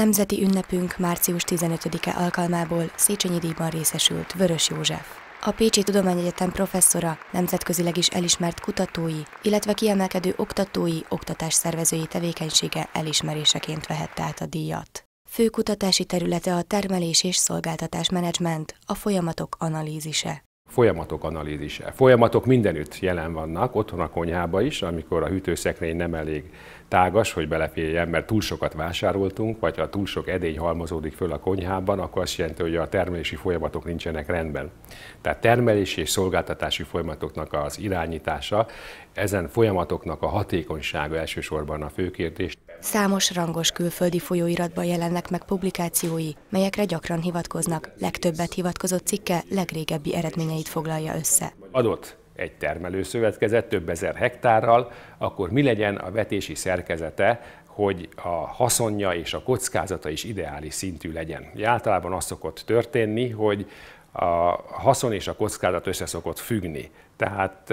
Nemzeti ünnepünk március 15-e alkalmából Széchenyi díjban részesült Vörös József. A Pécsi Tudományegyetem professzora, nemzetközileg is elismert kutatói, illetve kiemelkedő oktatói, oktatásszervezői tevékenysége elismeréseként vehette át a díjat. Fő kutatási területe a termelés és szolgáltatás menedzsment, a folyamatok analízise folyamatok analízise. Folyamatok mindenütt jelen vannak, otthon a konyhába is, amikor a hűtőszekrény nem elég tágas, hogy beleférjen, mert túl sokat vásároltunk, vagy ha túl sok edény halmozódik föl a konyhában, akkor azt jelenti, hogy a termelési folyamatok nincsenek rendben. Tehát termelési és szolgáltatási folyamatoknak az irányítása, ezen folyamatoknak a hatékonysága elsősorban a fő kérdés. Számos rangos külföldi folyóiratban jelennek meg publikációi, melyekre gyakran hivatkoznak. Legtöbbet hivatkozott cikke legrégebbi eredményeit foglalja össze. Adott egy termelőszövetkezet több ezer hektárral, akkor mi legyen a vetési szerkezete, hogy a haszonja és a kockázata is ideális szintű legyen. Általában az szokott történni, hogy a haszon és a kockázat össze szokott függni. Tehát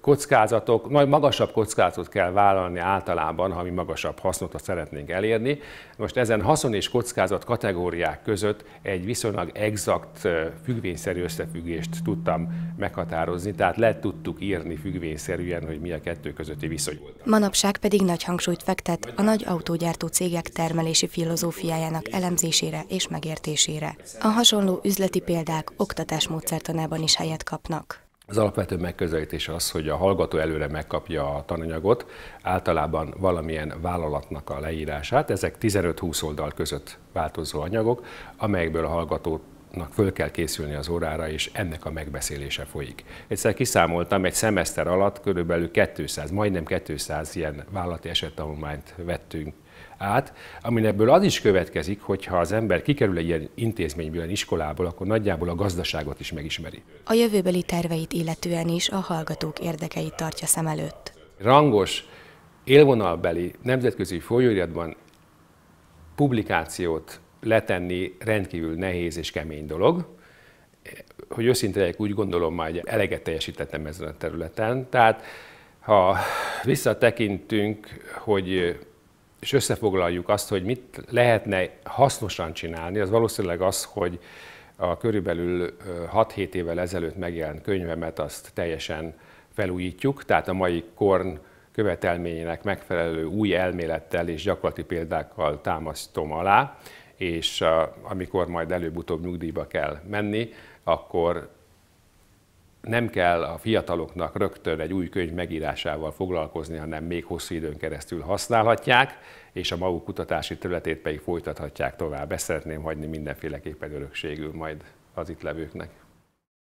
kockázatok, nagy magasabb kockázatot kell vállalni általában, ha mi magasabb hasznot szeretnénk elérni. Most ezen haszon és kockázat kategóriák között egy viszonylag exakt függvényszerű összefüggést tudtam meghatározni, tehát le tudtuk írni függvényszerűen, hogy mi a kettő közötti viszony volt. Manapság pedig nagy hangsúlyt fektet a nagy autógyártó cégek termelési filozófiájának elemzésére és megértésére. A hasonló üzleti példák oktatásmódszertanában is helyet kapnak. Az alapvető megközelítés az, hogy a hallgató előre megkapja a tananyagot, általában valamilyen vállalatnak a leírását. Ezek 15-20 oldal között változó anyagok, amelyekből a hallgatót nak föl kell készülni az órára, és ennek a megbeszélése folyik. Egyszer kiszámoltam, egy szemeszter alatt körülbelül 200, majdnem 200 ilyen vállalati esettanulmányt vettünk át, amin ebből az is következik, hogy ha az ember kikerül egy ilyen intézményből, ilyen iskolából, akkor nagyjából a gazdaságot is megismeri. A jövőbeli terveit illetően is a hallgatók érdekeit tartja szem előtt. Rangos, élvonalbeli nemzetközi folyóiratban publikációt letenni rendkívül nehéz és kemény dolog. Hogy őszintén úgy gondolom már, hogy eleget teljesítettem ezen a területen. Tehát ha visszatekintünk, hogy és összefoglaljuk azt, hogy mit lehetne hasznosan csinálni, az valószínűleg az, hogy a körülbelül 6-7 évvel ezelőtt megjelent könyvemet azt teljesen felújítjuk, tehát a mai Korn követelményének megfelelő új elmélettel és gyakorlati példákkal támasztom alá, és amikor majd előbb-utóbb nyugdíjba kell menni, akkor nem kell a fiataloknak rögtön egy új könyv megírásával foglalkozni, hanem még hosszú időn keresztül használhatják, és a maguk kutatási területét pedig folytathatják tovább. Ezt szeretném hagyni mindenféleképpen örökségül majd az itt levőknek.